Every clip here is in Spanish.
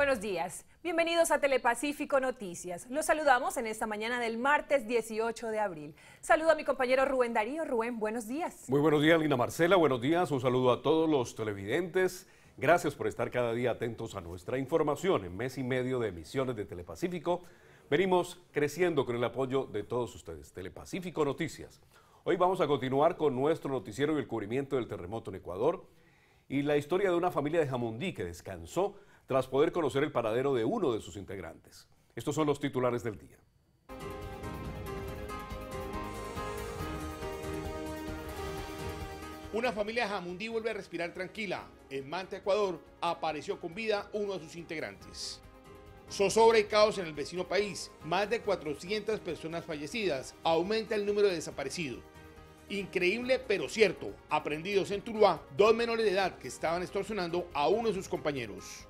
Buenos días. Bienvenidos a Telepacífico Noticias. Los saludamos en esta mañana del martes 18 de abril. Saludo a mi compañero Rubén Darío. Rubén, buenos días. Muy buenos días, Lina Marcela. Buenos días. Un saludo a todos los televidentes. Gracias por estar cada día atentos a nuestra información. En mes y medio de emisiones de Telepacífico, venimos creciendo con el apoyo de todos ustedes. Telepacífico Noticias. Hoy vamos a continuar con nuestro noticiero y el cubrimiento del terremoto en Ecuador y la historia de una familia de Jamundí que descansó tras poder conocer el paradero de uno de sus integrantes. Estos son los titulares del día. Una familia jamundí vuelve a respirar tranquila. En Manta, Ecuador, apareció con vida uno de sus integrantes. Sosobra y caos en el vecino país. Más de 400 personas fallecidas. Aumenta el número de desaparecidos. Increíble pero cierto, aprendidos en Tuluá, dos menores de edad que estaban extorsionando a uno de sus compañeros.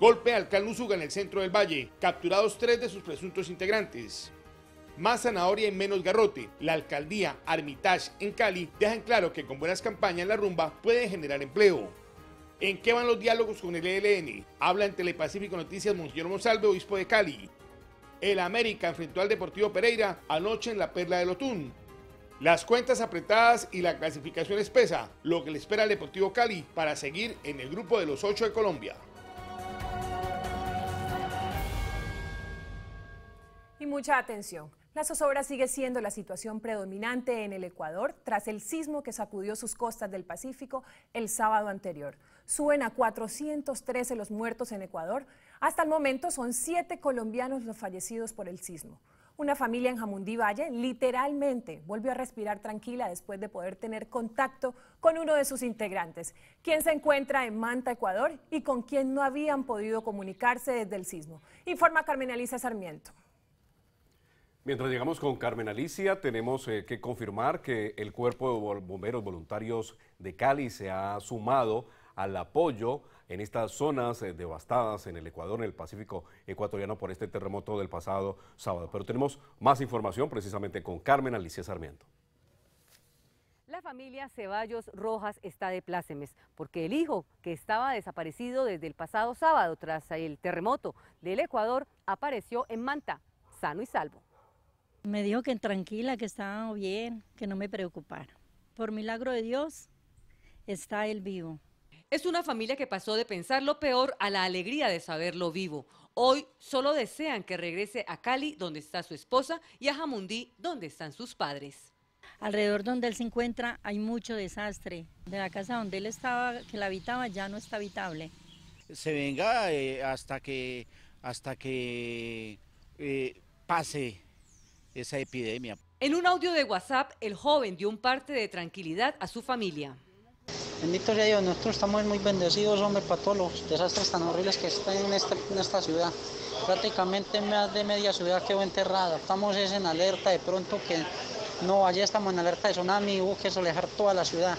Golpe al clan Luzuga en el centro del valle, capturados tres de sus presuntos integrantes. Más zanahoria y menos garrote. La alcaldía Armitage en Cali dejan claro que con buenas campañas la rumba puede generar empleo. ¿En qué van los diálogos con el ELN? Habla en Telepacífico Noticias Monseñor Monsalve, obispo de Cali. El América enfrentó al Deportivo Pereira anoche en la Perla del Otún. Las cuentas apretadas y la clasificación espesa, lo que le espera al Deportivo Cali para seguir en el grupo de los ocho de Colombia. Y mucha atención. La zozobra sigue siendo la situación predominante en el Ecuador tras el sismo que sacudió sus costas del Pacífico el sábado anterior. Suben a 413 los muertos en Ecuador. Hasta el momento son siete colombianos los fallecidos por el sismo. Una familia en Jamundí Valle literalmente volvió a respirar tranquila después de poder tener contacto con uno de sus integrantes, quien se encuentra en Manta, Ecuador, y con quien no habían podido comunicarse desde el sismo. Informa Carmen Elisa Sarmiento. Mientras llegamos con Carmen Alicia, tenemos eh, que confirmar que el Cuerpo de Bomberos Voluntarios de Cali se ha sumado al apoyo en estas zonas eh, devastadas en el Ecuador, en el Pacífico ecuatoriano por este terremoto del pasado sábado. Pero tenemos más información precisamente con Carmen Alicia Sarmiento. La familia Ceballos Rojas está de plácemes porque el hijo que estaba desaparecido desde el pasado sábado tras el terremoto del Ecuador apareció en Manta, sano y salvo. Me dijo que tranquila, que estaba bien, que no me preocupara. Por milagro de Dios, está él vivo. Es una familia que pasó de pensar lo peor a la alegría de saberlo vivo. Hoy solo desean que regrese a Cali, donde está su esposa, y a Jamundí, donde están sus padres. Alrededor donde él se encuentra hay mucho desastre. De la casa donde él estaba, que la habitaba, ya no está habitable. Se venga eh, hasta que, hasta que eh, pase esa epidemia. En un audio de WhatsApp, el joven dio un parte de tranquilidad a su familia. Bendito sea Dios, nosotros estamos muy bendecidos, hombre, para todos los desastres tan horribles que están en, este, esta ciudad. Prácticamente más de media ciudad quedó enterrada. Estamos en alerta de pronto que no, allá estamos en alerta de tsunami, hubo que solejar toda la ciudad.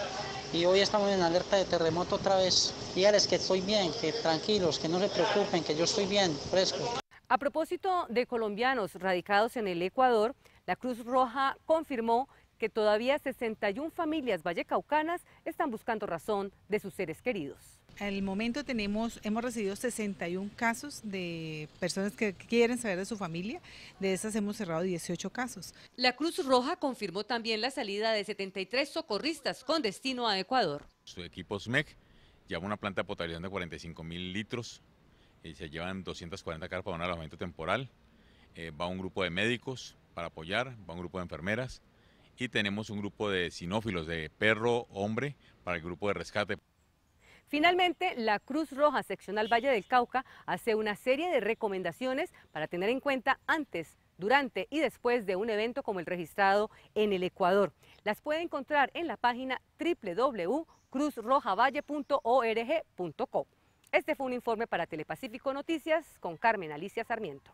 Y hoy estamos en alerta de terremoto otra vez. Dígales que estoy bien, que tranquilos, que no se preocupen, que yo estoy bien, fresco. A propósito de colombianos radicados en el Ecuador, la Cruz Roja confirmó que todavía 61 familias vallecaucanas están buscando razón de sus seres queridos. el momento tenemos, hemos recibido 61 casos de personas que quieren saber de su familia. De esas hemos cerrado 18 casos. La Cruz Roja confirmó también la salida de 73 socorristas con destino a Ecuador. Su equipo SMEC lleva una planta de potabilización de 45 mil litros se llevan 240 carpas para un alojamiento temporal. Eh, va un grupo de médicos para apoyar, va un grupo de enfermeras y tenemos un grupo de sinófilos, de perro, hombre, para el grupo de rescate. Finalmente, la Cruz Roja Seccional Valle del Cauca hace una serie de recomendaciones para tener en cuenta antes, durante y después de un evento como el registrado en el Ecuador. Las puede encontrar en la página www.cruzrojavalle.org.co. Este fue un informe para Telepacífico Noticias con Carmen Alicia Sarmiento.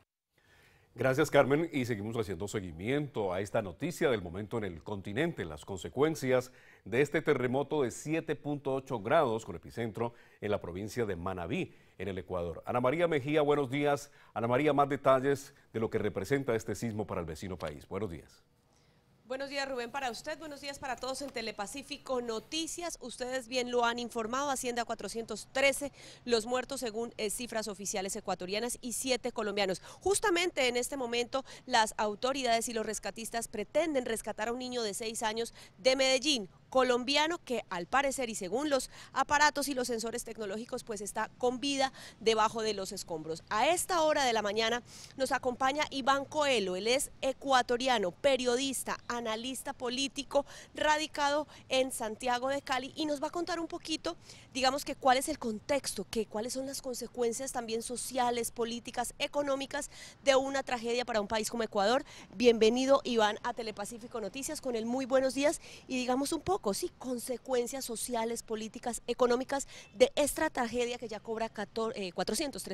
Gracias Carmen y seguimos haciendo seguimiento a esta noticia del momento en el continente, las consecuencias de este terremoto de 7.8 grados con epicentro en la provincia de Manabí, en el Ecuador. Ana María Mejía, buenos días. Ana María, más detalles de lo que representa este sismo para el vecino país. Buenos días. Buenos días Rubén para usted, buenos días para todos en Telepacífico Noticias. Ustedes bien lo han informado, Hacienda 413, los muertos según eh, cifras oficiales ecuatorianas y siete colombianos. Justamente en este momento las autoridades y los rescatistas pretenden rescatar a un niño de seis años de Medellín colombiano que al parecer y según los aparatos y los sensores tecnológicos pues está con vida debajo de los escombros. A esta hora de la mañana nos acompaña Iván Coelho, él es ecuatoriano, periodista, analista político, radicado en Santiago de Cali y nos va a contar un poquito, digamos que cuál es el contexto, que cuáles son las consecuencias también sociales, políticas, económicas de una tragedia para un país como Ecuador. Bienvenido Iván a Telepacífico Noticias con el muy buenos días y digamos un poco y consecuencias sociales, políticas, económicas de esta tragedia que ya cobra 413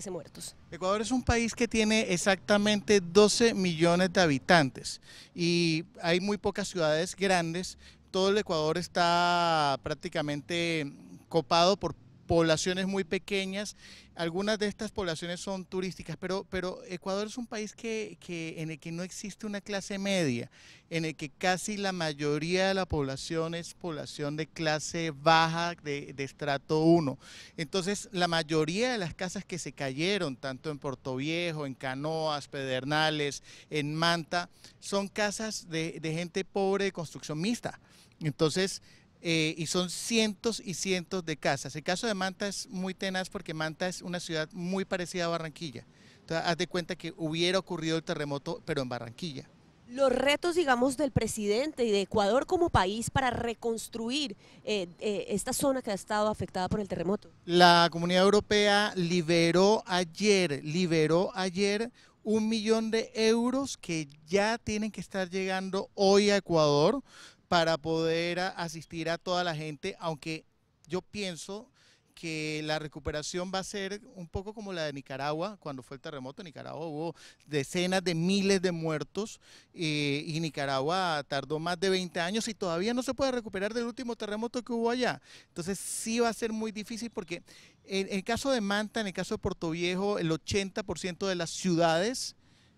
eh, muertos. Ecuador es un país que tiene exactamente 12 millones de habitantes y hay muy pocas ciudades grandes. Todo el Ecuador está prácticamente copado por poblaciones muy pequeñas. Algunas de estas poblaciones son turísticas, pero, pero Ecuador es un país que, en el que no existe una clase media, en el que casi la mayoría de la población es población de clase baja, de, estrato 1. Entonces, la mayoría de las casas que se cayeron, tanto en Puerto Viejo, en Canoas, Pedernales, en Manta, son casas de, de gente pobre de construcción mixta. Entonces, eh, y son cientos y cientos de casas. El caso de Manta es muy tenaz porque Manta es una ciudad muy parecida a Barranquilla. Entonces, haz de cuenta que hubiera ocurrido el terremoto, pero en Barranquilla. Los retos, digamos, del presidente y de Ecuador como país para reconstruir eh, eh, esta zona que ha estado afectada por el terremoto. La Comunidad Europea liberó ayer, liberó ayer un millón de euros que ya tienen que estar llegando hoy a Ecuador para poder asistir a toda la gente, aunque yo pienso que la recuperación va a ser un poco como la de Nicaragua, cuando fue el terremoto. En Nicaragua hubo decenas de miles de muertos eh, y Nicaragua tardó más de 20 años y todavía no se puede recuperar del último terremoto que hubo allá. Entonces sí va a ser muy difícil porque en el caso de Manta, en el caso de Puerto Viejo, el 80% de las ciudades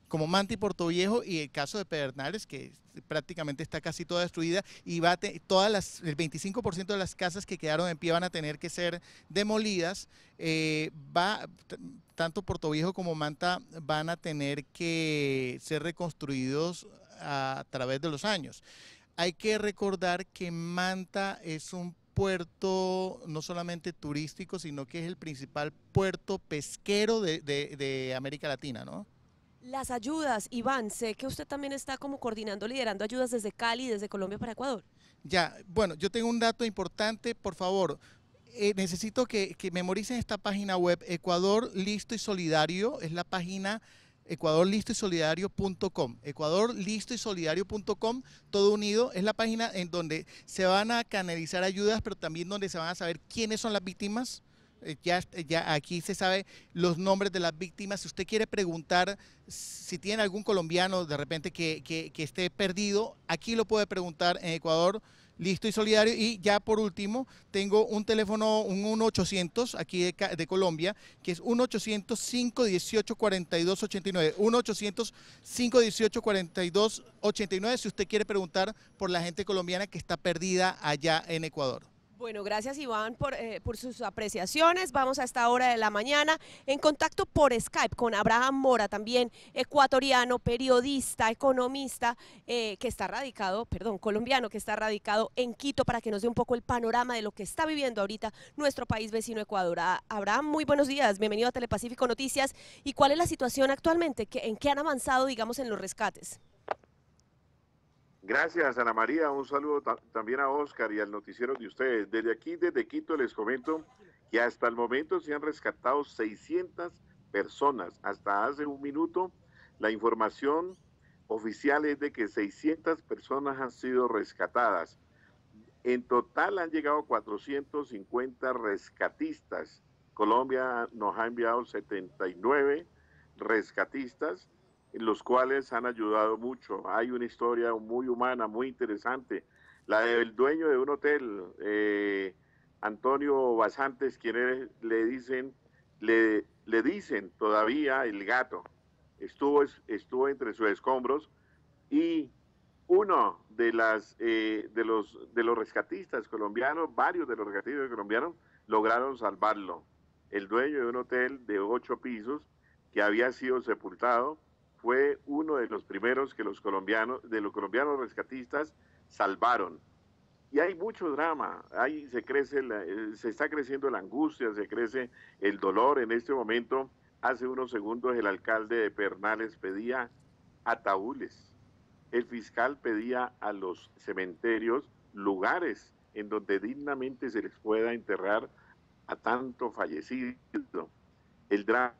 como Manta Puerto Viejo, y el caso de Pedernales, que prácticamente está casi toda destruida y va todas las, el 25% de las casas que quedaron en pie van a tener que ser demolidas. Eh, va, tanto Portoviejo como Manta van a tener que ser reconstruidos a, través de los años. Hay que recordar que Manta es un puerto no solamente turístico, sino que es el principal puerto pesquero de América Latina, ¿no? Las ayudas, Iván, sé que usted también está como coordinando, liderando ayudas desde Cali, desde Colombia para Ecuador. Ya, bueno, yo tengo un dato importante, por favor. Eh, necesito que, que memoricen esta página web, Ecuador Listo y Solidario, es la página y solidario.com todo unido, es la página en donde se van a canalizar ayudas, pero también donde se van a saber quiénes son las víctimas, eh, eh, ya, aquí se sabe los nombres de las víctimas. Si usted quiere preguntar si tiene algún colombiano de repente que, esté perdido, aquí lo puede preguntar en Ecuador. Listo y solidario. Y ya por último, tengo un teléfono, un 1800 aquí de, Colombia, que es 1800 518 4289. 1800 518 4289 si usted quiere preguntar por la gente colombiana que está perdida allá en Ecuador. Bueno, gracias Iván eh, por, sus apreciaciones. Vamos a esta hora de la mañana en contacto por Skype con Abraham Mora, también ecuatoriano, periodista, economista, eh, que está radicado, perdón, colombiano, que está radicado en Quito para que nos dé un poco el panorama de lo que está viviendo ahorita nuestro país vecino Ecuador. Abraham, muy buenos días, bienvenido a Telepacífico Noticias. ¿Y cuál es la situación actualmente? ¿En qué han avanzado, digamos, en los rescates? Gracias, Ana María. Un saludo también a Oscar y al noticiero de ustedes. Desde aquí, desde Quito, les comento que hasta el momento se han rescatado 600 personas. Hasta hace un minuto, la información oficial es de que 600 personas han sido rescatadas. En total han llegado 450 rescatistas. Colombia nos ha enviado 79 rescatistas los cuales han ayudado mucho. Hay una historia muy humana, muy interesante. La del dueño de un hotel, eh, Antonio Basantes, quienes le dicen, le, le dicen todavía el gato. Estuvo, estuvo entre sus escombros y uno de, las, eh, de, los, de los rescatistas colombianos, varios de los rescatistas colombianos, lograron salvarlo. El dueño de un hotel de ocho pisos que había sido sepultado, fue uno de los primeros que los colombianos, de los colombianos rescatistas salvaron. Y hay mucho drama, ahí se crece, eh, se está creciendo la angustia, se crece el dolor. En este momento, hace unos segundos, el alcalde de Pernales pedía ataúdes, el fiscal pedía a los cementerios lugares en donde dignamente se les pueda enterrar a tanto fallecido. El drama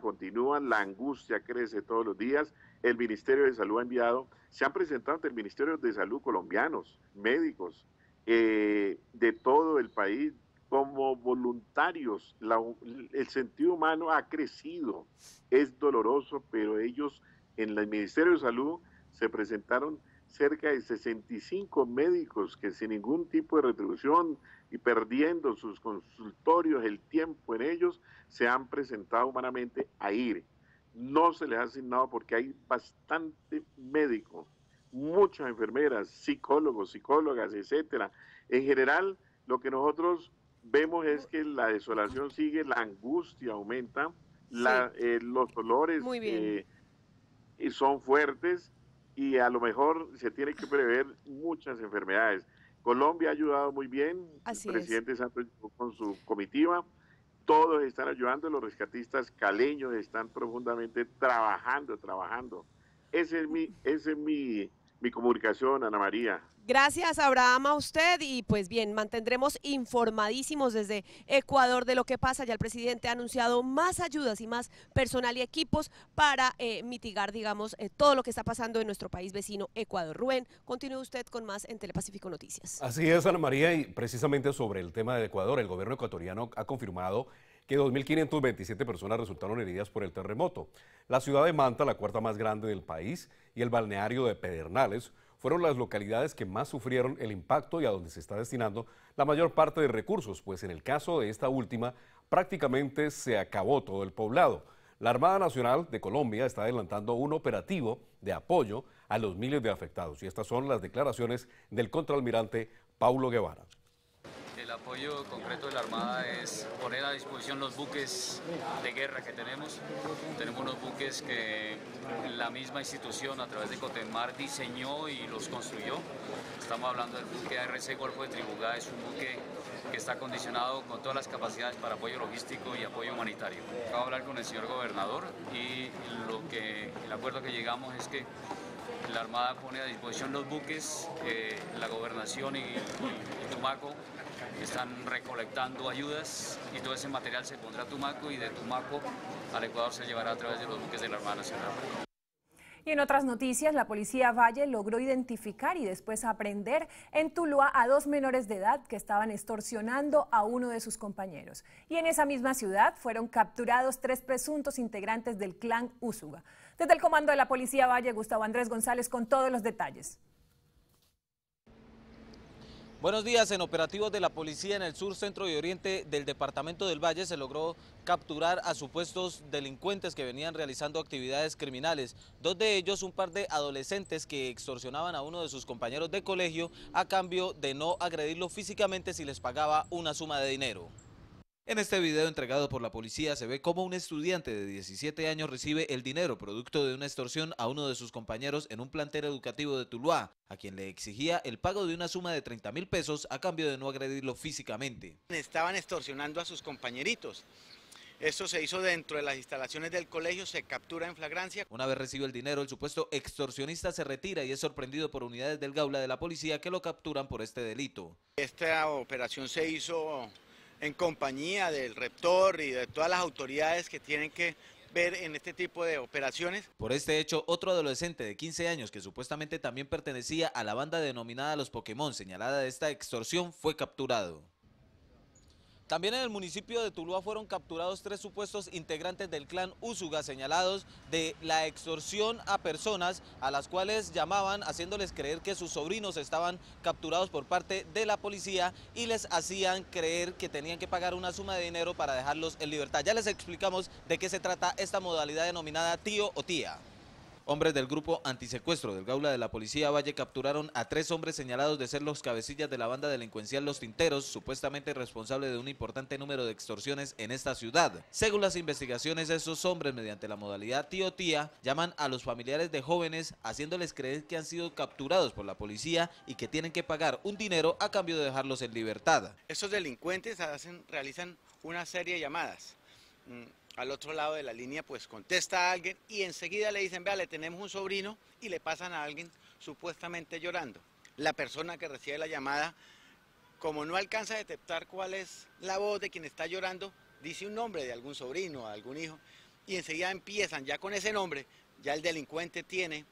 continúa, la angustia crece todos los días. El Ministerio de Salud ha enviado, se han presentado ante el Ministerio de Salud colombianos, médicos eh, de todo el país como voluntarios. el sentido humano ha crecido, es doloroso, pero ellos en el Ministerio de Salud se presentaron cerca de 65 médicos que sin ningún tipo de retribución, y perdiendo sus consultorios, el tiempo en ellos, se han presentado humanamente a ir. No se les ha asignado porque hay bastante médicos, muchas enfermeras, psicólogos, psicólogas, etcétera. En general, lo que nosotros vemos es que la desolación sigue, la angustia aumenta, eh, los dolores eh, son fuertes y a lo mejor se tiene que prever muchas enfermedades. Colombia ha ayudado muy bien, el presidente Santos con su comitiva, todos están ayudando, los rescatistas caleños están profundamente trabajando, trabajando. Ese es mi, ese es mi mi comunicación, Ana María. Gracias, Abraham, a usted. Y pues bien, mantendremos informadísimos desde Ecuador de lo que pasa. Ya el presidente ha anunciado más ayudas y más personal y equipos para eh, mitigar, digamos, eh, todo lo que está pasando en nuestro país vecino, Ecuador. Rubén, continúe usted con más en Telepacífico Noticias. Así es, Ana María, y precisamente sobre el tema de Ecuador, el gobierno ecuatoriano ha confirmado que 2.527 personas resultaron heridas por el terremoto. La ciudad de Manta, la cuarta más grande del país, y el balneario de Pedernales fueron las localidades que más sufrieron el impacto y a donde se está destinando la mayor parte de recursos, pues en el caso de esta última prácticamente se acabó todo el poblado. La Armada Nacional de Colombia está adelantando un operativo de apoyo a los miles de afectados y estas son las declaraciones del contraalmirante Paulo Guevara el apoyo concreto de la Armada es poner a disposición los buques de guerra que tenemos. Tenemos unos buques que la misma institución a través de Cotemar diseñó y los construyó. Estamos hablando del buque ARC Golfo de Tribugá, es un buque que está condicionado con todas las capacidades para apoyo logístico y apoyo humanitario. Acabo de hablar con el señor gobernador y lo que, el acuerdo que llegamos es que la Armada pone a disposición los buques, eh, la gobernación y, y Tumaco están recolectando ayudas y todo ese material se pondrá a Tumaco y de Tumaco al Ecuador se llevará a través de los buques de la Armada Nacional. Y en otras noticias, la policía Valle logró identificar y después aprender en Tuluá a dos menores de edad que estaban extorsionando a uno de sus compañeros. Y en esa misma ciudad fueron capturados tres presuntos integrantes del clan Úsuga. Desde el comando de la policía Valle, Gustavo Andrés González con todos los detalles. Buenos días, en operativos de la policía en el sur, centro y oriente del departamento del Valle se logró capturar a supuestos delincuentes que venían realizando actividades criminales. Dos de ellos, un par de adolescentes que extorsionaban a uno de sus compañeros de colegio a cambio de no agredirlo físicamente si les pagaba una suma de dinero. En este video entregado por la policía se ve cómo un estudiante de 17 años recibe el dinero producto de una extorsión a uno de sus compañeros en un plantel educativo de Tuluá, a quien le exigía el pago de una suma de 30 mil pesos a cambio de no agredirlo físicamente. Estaban extorsionando a sus compañeritos. Esto se hizo dentro de las instalaciones del colegio, se captura en flagrancia. Una vez recibe el dinero, el supuesto extorsionista se retira y es sorprendido por unidades del Gaula de la policía que lo capturan por este delito. Esta operación se hizo en compañía del rector y de todas las autoridades que tienen que ver en este tipo de operaciones. Por este hecho, otro adolescente de 15 años que supuestamente también pertenecía a la banda denominada Los Pokémon, señalada de esta extorsión, fue capturado. También en el municipio de Tuluá fueron capturados tres supuestos integrantes del clan Usuga señalados de la extorsión a personas a las cuales llamaban haciéndoles creer que sus sobrinos estaban capturados por parte de la policía y les hacían creer que tenían que pagar una suma de dinero para dejarlos en libertad. Ya les explicamos de qué se trata esta modalidad denominada tío o tía. Hombres del grupo antisecuestro del Gaula de la Policía Valle capturaron a tres hombres señalados de ser los cabecillas de la banda delincuencial Los Tinteros, supuestamente responsable de un importante número de extorsiones en esta ciudad. Según las investigaciones, esos hombres, mediante la modalidad tío tía, llaman a los familiares de jóvenes haciéndoles creer que han sido capturados por la policía y que tienen que pagar un dinero a cambio de dejarlos en libertad. Esos delincuentes realizan una serie de llamadas mm, al otro lado de la línea pues contesta a alguien y enseguida le dicen, vea, le tenemos un sobrino y le pasan a alguien supuestamente llorando. La persona que recibe la llamada, como no alcanza a detectar cuál es la voz de quien está llorando, dice un nombre de algún sobrino, de algún hijo, y enseguida empiezan ya con ese nombre, ya el delincuente tiene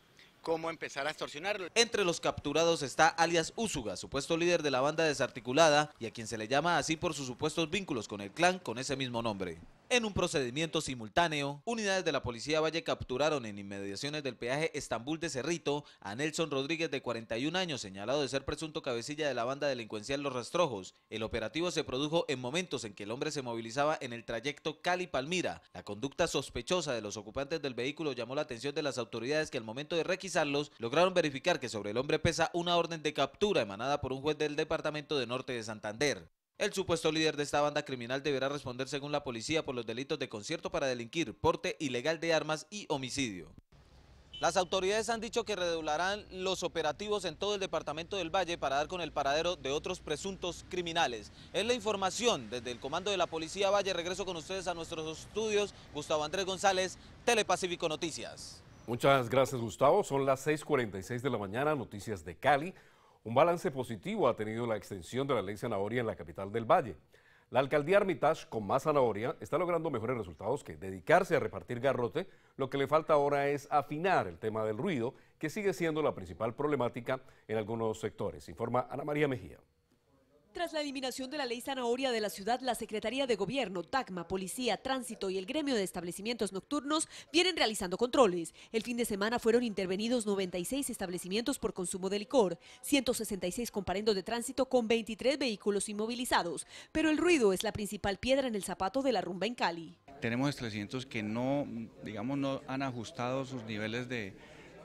cómo empezar a extorsionarlo. Entre los capturados está alias Úsuga, supuesto líder de la banda desarticulada y a quien se le llama así por sus supuestos vínculos con el clan con ese mismo nombre. En un procedimiento simultáneo, unidades de la Policía Valle capturaron en inmediaciones del peaje Estambul de Cerrito a Nelson Rodríguez de 41 años, señalado de ser presunto cabecilla de la banda delincuencial Los Rastrojos. El operativo se produjo en momentos en que el hombre se movilizaba en el trayecto Cali-Palmira. La conducta sospechosa de los ocupantes del vehículo llamó la atención de las autoridades que al momento de requisarlos lograron verificar que sobre el hombre pesa una orden de captura emanada por un juez del departamento de Norte de Santander. El supuesto líder de esta banda criminal deberá responder según la policía por los delitos de concierto para delinquir, porte ilegal de armas y homicidio. Las autoridades han dicho que redoblarán los operativos en todo el departamento del Valle para dar con el paradero de otros presuntos criminales. Es la información desde el comando de la Policía Valle. Regreso con ustedes a nuestros estudios. Gustavo Andrés González, Telepacífico Noticias. Muchas gracias Gustavo. Son las 6.46 de la mañana, noticias de Cali. Un balance positivo ha tenido la extensión de la ley zanahoria en la capital del Valle. La alcaldía Armitage, con más zanahoria, está logrando mejores resultados que dedicarse a repartir garrote. Lo que le falta ahora es afinar el tema del ruido, que sigue siendo la principal problemática en algunos sectores, informa Ana María Mejía. Tras la eliminación de la ley zanahoria de la ciudad, la Secretaría de Gobierno, TACMA, Policía, Tránsito y el Gremio de Establecimientos Nocturnos vienen realizando controles. El fin de semana fueron intervenidos 96 establecimientos por consumo de licor, 166 comparendos de tránsito con 23 vehículos inmovilizados. Pero el ruido es la principal piedra en el zapato de la rumba en Cali. Tenemos establecimientos que no, digamos, no han ajustado sus niveles de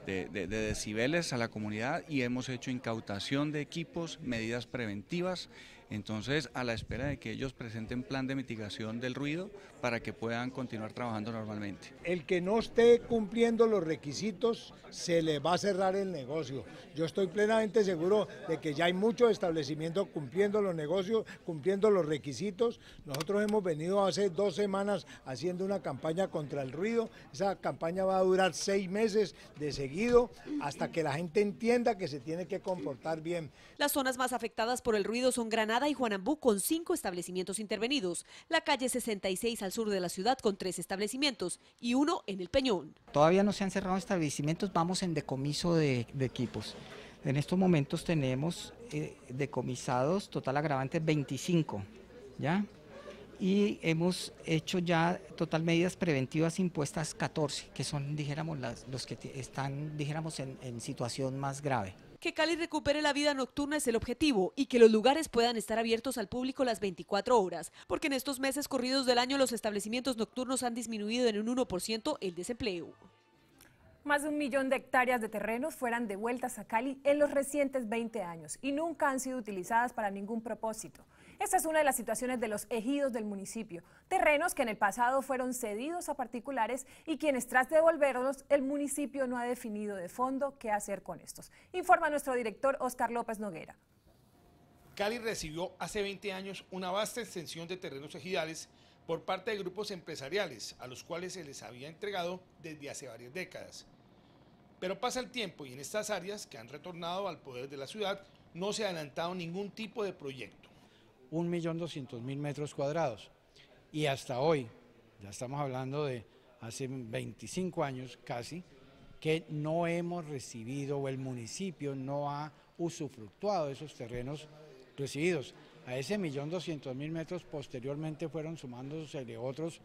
de, de, decibeles a la comunidad y hemos hecho incautación de equipos, medidas preventivas entonces, a la espera de que ellos presenten plan de mitigación del ruido para que puedan continuar trabajando normalmente. El que no esté cumpliendo los requisitos, se le va a cerrar el negocio. Yo estoy plenamente seguro de que ya hay muchos establecimientos cumpliendo los negocios, cumpliendo los requisitos. Nosotros hemos venido hace dos semanas haciendo una campaña contra el ruido. Esa campaña va a durar seis meses de seguido hasta que la gente entienda que se tiene que comportar bien. Las zonas más afectadas por el ruido son Granada, y Juanambú con cinco establecimientos intervenidos, la calle 66 al sur de la ciudad con tres establecimientos y uno en el Peñón. Todavía no se han cerrado establecimientos, vamos en decomiso de, equipos. En estos momentos tenemos eh, decomisados total agravante 25, ¿ya? Y hemos hecho ya total medidas preventivas impuestas 14, que son, dijéramos, los que están, dijéramos, en situación más grave. Que Cali recupere la vida nocturna es el objetivo y que los lugares puedan estar abiertos al público las 24 horas, porque en estos meses corridos del año los establecimientos nocturnos han disminuido en un 1% el desempleo. Más de un millón de hectáreas de terrenos fueran devueltas a Cali en los recientes 20 años y nunca han sido utilizadas para ningún propósito. Esta es una de las situaciones de los ejidos del municipio, terrenos que en el pasado fueron cedidos a particulares y quienes tras devolverlos el municipio no ha definido de fondo qué hacer con estos. Informa nuestro director Oscar López Noguera. Cali recibió hace 20 años una vasta extensión de terrenos ejidales por parte de grupos empresariales a los cuales se les había entregado desde hace varias décadas. Pero pasa el tiempo y en estas áreas que han retornado al poder de la ciudad no se ha adelantado ningún tipo de proyecto. 1.200.000 metros cuadrados. Y hasta hoy, ya estamos hablando de hace 25 años casi, que no hemos recibido o el municipio no ha usufructuado esos terrenos recibidos. A ese millón doscientos metros posteriormente fueron sumándose de otros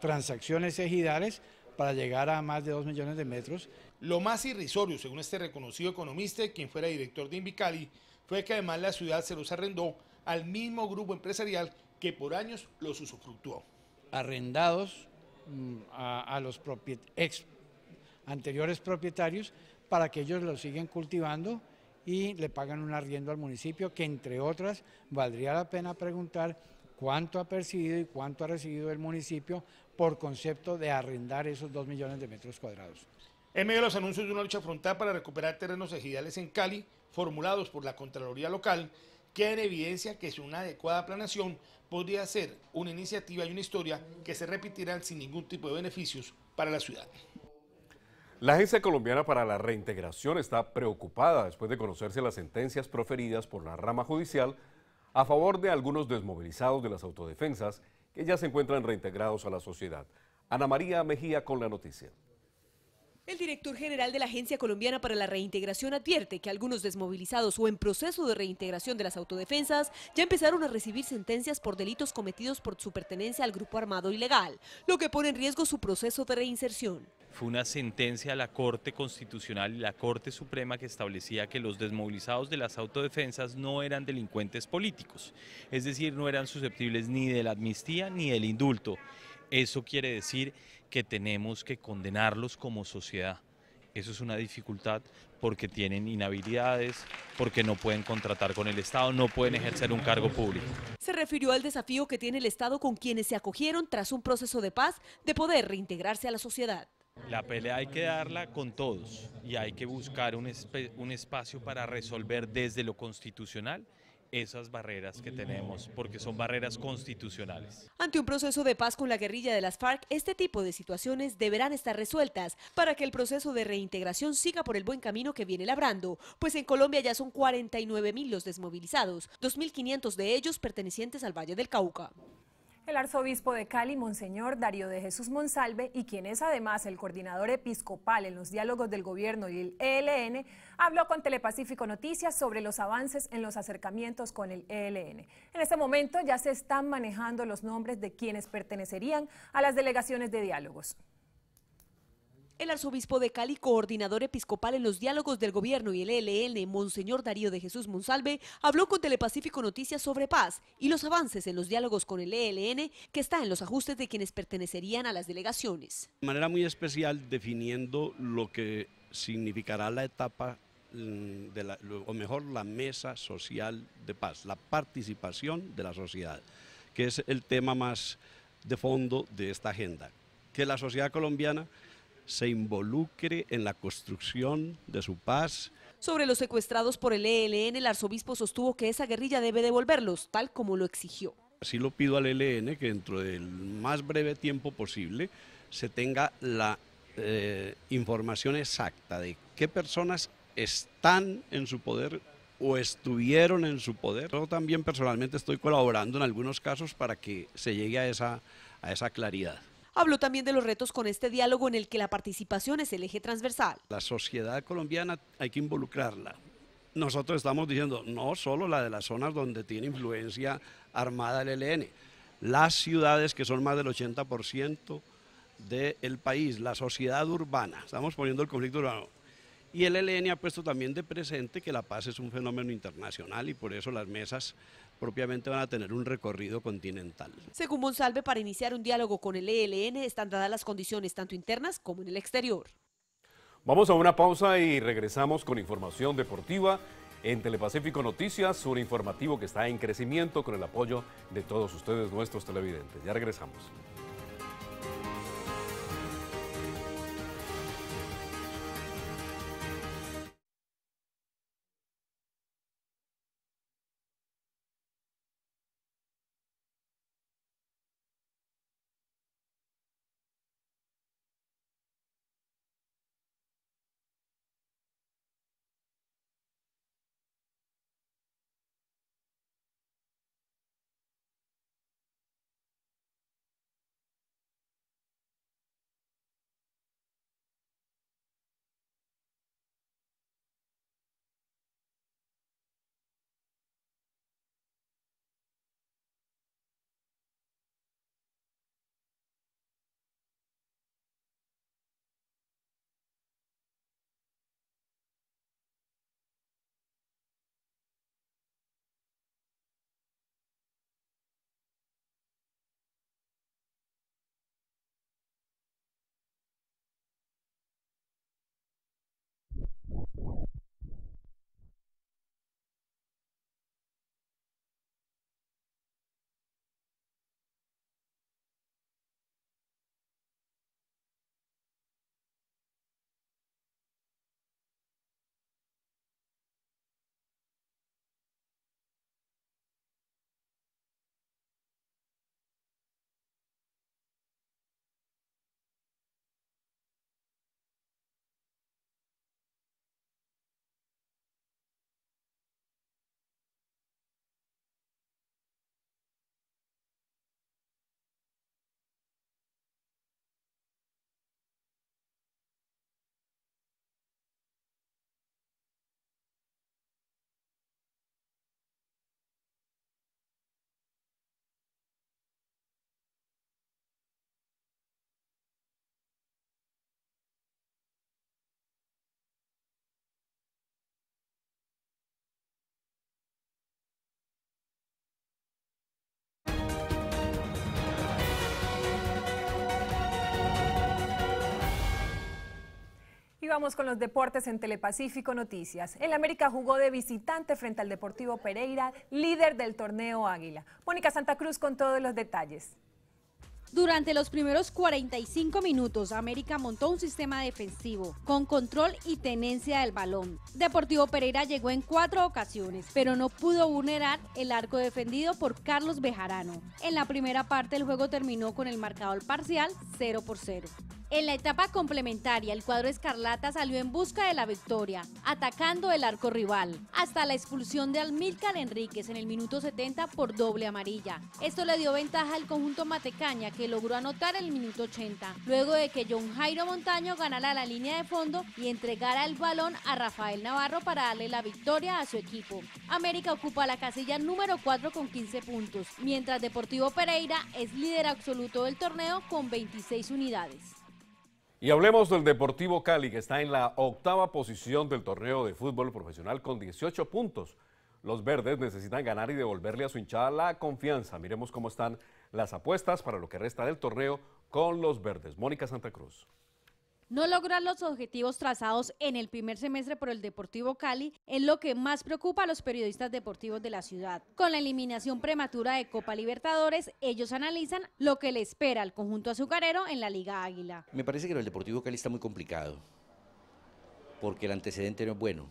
transacciones ejidales para llegar a más de 2 millones de metros. Lo más irrisorio, según este reconocido economista, quien fuera director de Invicali, fue que además la ciudad se los arrendó al mismo grupo empresarial que por años los usufructuó. Arrendados mm, a, los ex anteriores propietarios para que ellos los siguen cultivando y le pagan un arriendo al municipio que entre otras valdría la pena preguntar cuánto ha percibido y cuánto ha recibido el municipio por concepto de arrendar esos dos millones de metros cuadrados. En medio de los anuncios de una lucha frontal para recuperar terrenos ejidales en Cali, formulados por la Contraloría Local, queda en evidencia que si una adecuada planación podría ser una iniciativa y una historia que se repetirán sin ningún tipo de beneficios para la ciudad. La Agencia Colombiana para la Reintegración está preocupada después de conocerse las sentencias proferidas por la rama judicial a favor de algunos desmovilizados de las autodefensas que ya se encuentran reintegrados a la sociedad. Ana María Mejía con la noticia. El director general de la Agencia Colombiana para la Reintegración advierte que algunos desmovilizados o en proceso de reintegración de las autodefensas ya empezaron a recibir sentencias por delitos cometidos por su pertenencia al grupo armado ilegal, lo que pone en riesgo su proceso de reinserción. Fue una sentencia a la Corte Constitucional y la Corte Suprema que establecía que los desmovilizados de las autodefensas no eran delincuentes políticos, es decir, no eran susceptibles ni de la amnistía ni del indulto. Eso quiere decir que tenemos que condenarlos como sociedad. Eso es una dificultad porque tienen inhabilidades, porque no pueden contratar con el Estado, no pueden ejercer un cargo público. Se refirió al desafío que tiene el Estado con quienes se acogieron tras un proceso de paz de poder reintegrarse a la sociedad. La pelea hay que darla con todos y hay que buscar un, espacio para resolver desde lo constitucional esas barreras que tenemos, porque son barreras constitucionales. Ante un proceso de paz con la guerrilla de las FARC, este tipo de situaciones deberán estar resueltas para que el proceso de reintegración siga por el buen camino que viene labrando, pues en Colombia ya son 49 mil los desmovilizados, 2.500 de ellos pertenecientes al Valle del Cauca. El arzobispo de Cali, Monseñor Darío de Jesús Monsalve, y quien es además el coordinador episcopal en los diálogos del gobierno y el ELN, habló con Telepacífico Noticias sobre los avances en los acercamientos con el ELN. En este momento ya se están manejando los nombres de quienes pertenecerían a las delegaciones de diálogos. El arzobispo de Cali, coordinador episcopal en los diálogos del gobierno y el ELN, Monseñor Darío de Jesús Monsalve, habló con Telepacífico Noticias sobre paz y los avances en los diálogos con el ELN que está en los ajustes de quienes pertenecerían a las delegaciones. De manera muy especial definiendo lo que significará la etapa, mm, de o mejor, la mesa social de paz, la participación de la sociedad, que es el tema más de fondo de esta agenda. Que la sociedad colombiana se involucre en la construcción de su paz. Sobre los secuestrados por el ELN, el arzobispo sostuvo que esa guerrilla debe devolverlos, tal como lo exigió. Así lo pido al ELN que dentro del más breve tiempo posible se tenga la eh, información exacta de qué personas están en su poder o estuvieron en su poder. Yo también personalmente estoy colaborando en algunos casos para que se llegue a esa claridad. Habló también de los retos con este diálogo en el que la participación es el eje transversal. La sociedad colombiana hay que involucrarla. Nosotros estamos diciendo no solo la de las zonas donde tiene influencia armada el ELN, las ciudades que son más del 80% del de país, la sociedad urbana, estamos poniendo el conflicto urbano. Y el ELN ha puesto también de presente que la paz es un fenómeno internacional y por eso las mesas propiamente van a tener un recorrido continental. Según Monsalve, para iniciar un diálogo con el ELN están dadas las condiciones tanto internas como en el exterior. Vamos a una pausa y regresamos con información deportiva en Telepacífico Noticias, un informativo que está en crecimiento con el apoyo de todos ustedes, nuestros televidentes. Ya regresamos. Y vamos con los deportes en Telepacífico Noticias. El América jugó de visitante frente al Deportivo Pereira, líder del torneo Águila. Mónica Santa Cruz con todos los detalles. Durante los primeros 45 minutos, América montó un sistema defensivo, con control y tenencia del balón. Deportivo Pereira llegó en cuatro ocasiones, pero no pudo vulnerar el arco defendido por Carlos Bejarano. En la primera parte, el juego terminó con el marcador parcial 0 por 0. En la etapa complementaria, el cuadro escarlata salió en busca de la victoria, atacando el arco rival, hasta la expulsión de Almilcar Enríquez en el minuto 70 por doble amarilla. Esto le dio ventaja al conjunto matecaña, que logró anotar el minuto 80, luego de que John Jairo Montaño ganara la línea de fondo y entregara el balón a Rafael Navarro para darle la victoria a su equipo. América ocupa la casilla número 4 con 15 puntos, mientras Deportivo Pereira es líder absoluto del torneo con 26 unidades. Y hablemos del Deportivo Cali, que está en la octava posición del torneo de fútbol profesional con 18 puntos. Los verdes necesitan ganar y devolverle a su hinchada la confianza. Miremos cómo están las apuestas para lo que resta del torneo con los verdes. Mónica Santa Cruz. No lograr los objetivos trazados en el primer semestre por el Deportivo Cali es lo que más preocupa a los periodistas deportivos de la ciudad. Con la eliminación prematura de Copa Libertadores, ellos analizan lo que le espera al conjunto azucarero en la Liga Águila. Me parece que el Deportivo Cali está muy complicado, porque el antecedente no es bueno.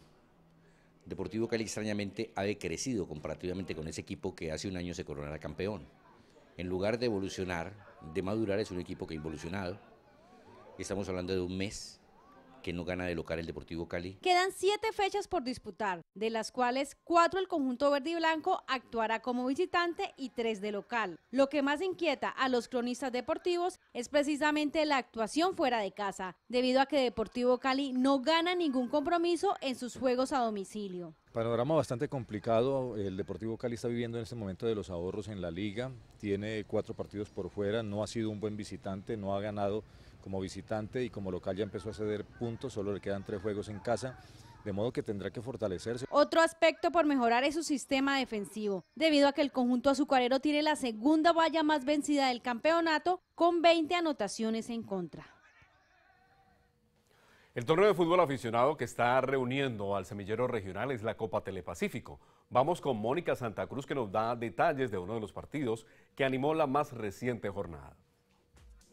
Deportivo Cali extrañamente ha decrecido comparativamente con ese equipo que hace un año se coronará campeón. En lugar de evolucionar, de madurar, es un equipo que ha evolucionado Estamos hablando de un mes que no gana de local el Deportivo Cali. Quedan siete fechas por disputar, de las cuales cuatro el conjunto verde y blanco actuará como visitante y tres de local. Lo que más inquieta a los cronistas deportivos es precisamente la actuación fuera de casa, debido a que Deportivo Cali no gana ningún compromiso en sus juegos a domicilio. Panorama bastante complicado. El Deportivo Cali está viviendo en este momento de los ahorros en la liga. Tiene cuatro partidos por fuera, no ha sido un buen visitante, no ha ganado como visitante y como local ya empezó a ceder puntos, solo le quedan tres juegos en casa de modo que tendrá que fortalecerse. Otro aspecto por mejorar es su sistema defensivo, debido a que el conjunto azucarero tiene la segunda valla más vencida del campeonato, con 20 anotaciones en contra. El torneo de fútbol aficionado que está reuniendo al semillero regional es la Copa Telepacífico. Vamos con Mónica Santa Cruz que nos da detalles de uno de los partidos que animó la más reciente jornada.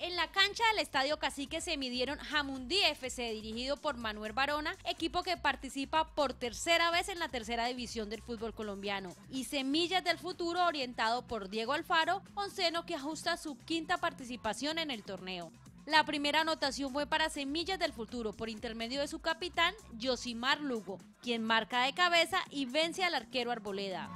En la cancha del Estadio Cacique se midieron Jamundí FC, dirigido por Manuel Barona, equipo que participa por tercera vez en la tercera división del fútbol colombiano, y Semillas del Futuro, orientado por Diego Alfaro, onceno que ajusta su quinta participación en el torneo. La primera anotación fue para Semillas del Futuro por intermedio de su capitán, Josimar Lugo, quien marca de cabeza y vence al arquero Arboleda.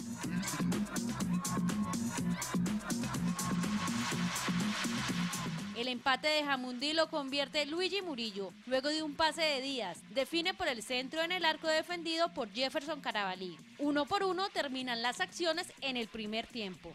El empate de Jamundí lo convierte Luigi Murillo, luego de un pase de Díaz. Define por el centro en el arco defendido por Jefferson Carabalí. Uno por uno terminan las acciones en el primer tiempo.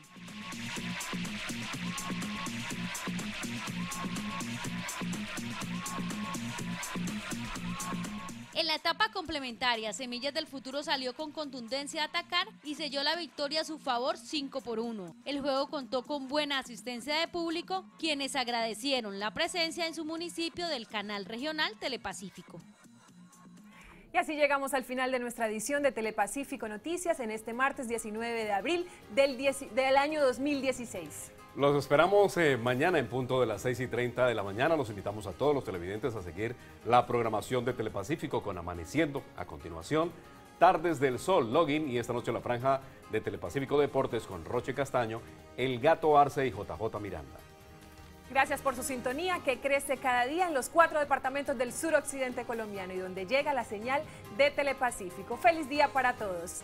En la etapa complementaria, Semillas del Futuro salió con contundencia a atacar y selló la victoria a su favor 5 por 1. El juego contó con buena asistencia de público, quienes agradecieron la presencia en su municipio del canal regional Telepacífico. Y así llegamos al final de nuestra edición de Telepacífico Noticias en este martes 19 de abril del, del año 2016. Los esperamos eh, mañana en punto de las 6 y 30 de la mañana. Los invitamos a todos los televidentes a seguir la programación de Telepacífico con Amaneciendo. A continuación, Tardes del Sol, Login y esta noche la franja de Telepacífico Deportes con Roche Castaño, El Gato Arce y JJ Miranda. Gracias por su sintonía que crece cada día en los cuatro departamentos del suroccidente colombiano y donde llega la señal de Telepacífico. Feliz día para todos.